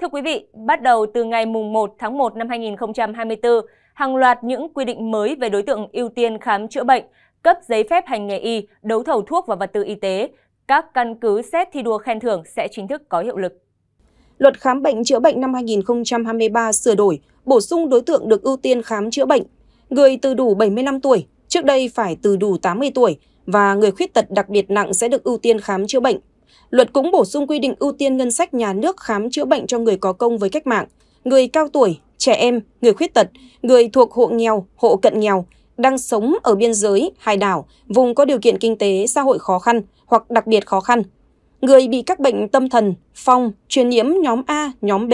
Thưa quý vị, bắt đầu từ ngày 1 tháng 1 năm 2024, hàng loạt những quy định mới về đối tượng ưu tiên khám chữa bệnh, cấp giấy phép hành nghề y, đấu thầu thuốc và vật tư y tế, các căn cứ xét thi đua khen thưởng sẽ chính thức có hiệu lực. Luật khám bệnh chữa bệnh năm 2023 sửa đổi, bổ sung đối tượng được ưu tiên khám chữa bệnh. Người từ đủ 75 tuổi, trước đây phải từ đủ 80 tuổi và người khuyết tật đặc biệt nặng sẽ được ưu tiên khám chữa bệnh luật cũng bổ sung quy định ưu tiên ngân sách nhà nước khám chữa bệnh cho người có công với cách mạng, người cao tuổi, trẻ em, người khuyết tật, người thuộc hộ nghèo, hộ cận nghèo, đang sống ở biên giới, hải đảo, vùng có điều kiện kinh tế, xã hội khó khăn hoặc đặc biệt khó khăn, người bị các bệnh tâm thần, phong, truyền nhiễm nhóm A, nhóm B.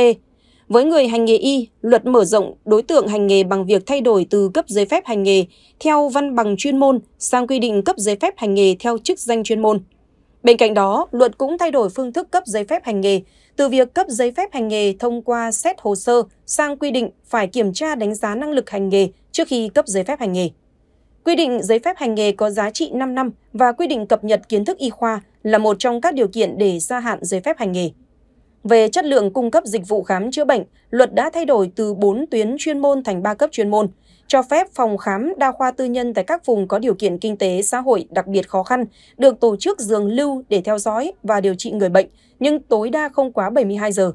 Với người hành nghề y, luật mở rộng đối tượng hành nghề bằng việc thay đổi từ cấp giấy phép hành nghề theo văn bằng chuyên môn sang quy định cấp giấy phép hành nghề theo chức danh chuyên môn. Bên cạnh đó, luật cũng thay đổi phương thức cấp giấy phép hành nghề, từ việc cấp giấy phép hành nghề thông qua xét hồ sơ sang quy định phải kiểm tra đánh giá năng lực hành nghề trước khi cấp giấy phép hành nghề. Quy định giấy phép hành nghề có giá trị 5 năm và quy định cập nhật kiến thức y khoa là một trong các điều kiện để gia hạn giấy phép hành nghề. Về chất lượng cung cấp dịch vụ khám chữa bệnh, luật đã thay đổi từ 4 tuyến chuyên môn thành 3 cấp chuyên môn, cho phép phòng khám đa khoa tư nhân tại các vùng có điều kiện kinh tế xã hội đặc biệt khó khăn được tổ chức giường lưu để theo dõi và điều trị người bệnh, nhưng tối đa không quá 72 giờ.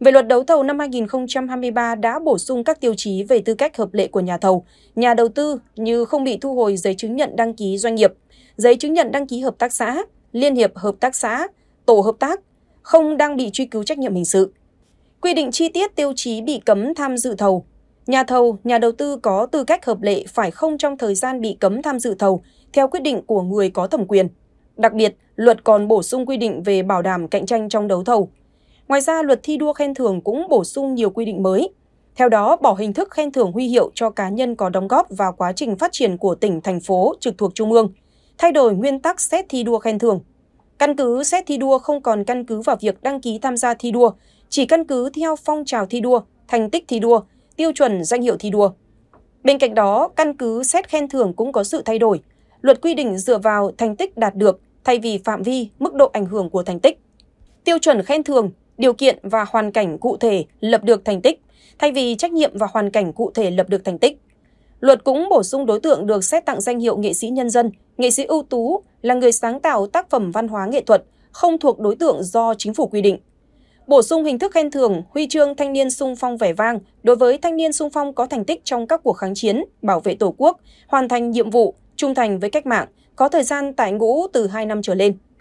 Về luật đấu thầu năm 2023 đã bổ sung các tiêu chí về tư cách hợp lệ của nhà thầu, nhà đầu tư như không bị thu hồi giấy chứng nhận đăng ký doanh nghiệp, giấy chứng nhận đăng ký hợp tác xã, liên hiệp hợp tác xã, tổ hợp tác, không đang bị truy cứu trách nhiệm hình sự. Quy định chi tiết tiêu chí bị cấm tham dự thầu. Nhà thầu, nhà đầu tư có tư cách hợp lệ phải không trong thời gian bị cấm tham dự thầu theo quyết định của người có thẩm quyền. Đặc biệt, luật còn bổ sung quy định về bảo đảm cạnh tranh trong đấu thầu. Ngoài ra, luật thi đua khen thưởng cũng bổ sung nhiều quy định mới. Theo đó, bỏ hình thức khen thưởng huy hiệu cho cá nhân có đóng góp vào quá trình phát triển của tỉnh, thành phố trực thuộc trung ương, thay đổi nguyên tắc xét thi đua khen thưởng. Căn cứ xét thi đua không còn căn cứ vào việc đăng ký tham gia thi đua, chỉ căn cứ theo phong trào thi đua, thành tích thi đua, tiêu chuẩn danh hiệu thi đua. Bên cạnh đó, căn cứ xét khen thưởng cũng có sự thay đổi. Luật quy định dựa vào thành tích đạt được thay vì phạm vi, mức độ ảnh hưởng của thành tích. Tiêu chuẩn khen thưởng, điều kiện và hoàn cảnh cụ thể lập được thành tích thay vì trách nhiệm và hoàn cảnh cụ thể lập được thành tích. Luật cũng bổ sung đối tượng được xét tặng danh hiệu nghệ sĩ nhân dân, nghệ sĩ ưu tú là người sáng tạo tác phẩm văn hóa nghệ thuật, không thuộc đối tượng do chính phủ quy định. Bổ sung hình thức khen thưởng, huy chương thanh niên sung phong vẻ vang đối với thanh niên sung phong có thành tích trong các cuộc kháng chiến, bảo vệ Tổ quốc, hoàn thành nhiệm vụ, trung thành với cách mạng, có thời gian tại ngũ từ 2 năm trở lên.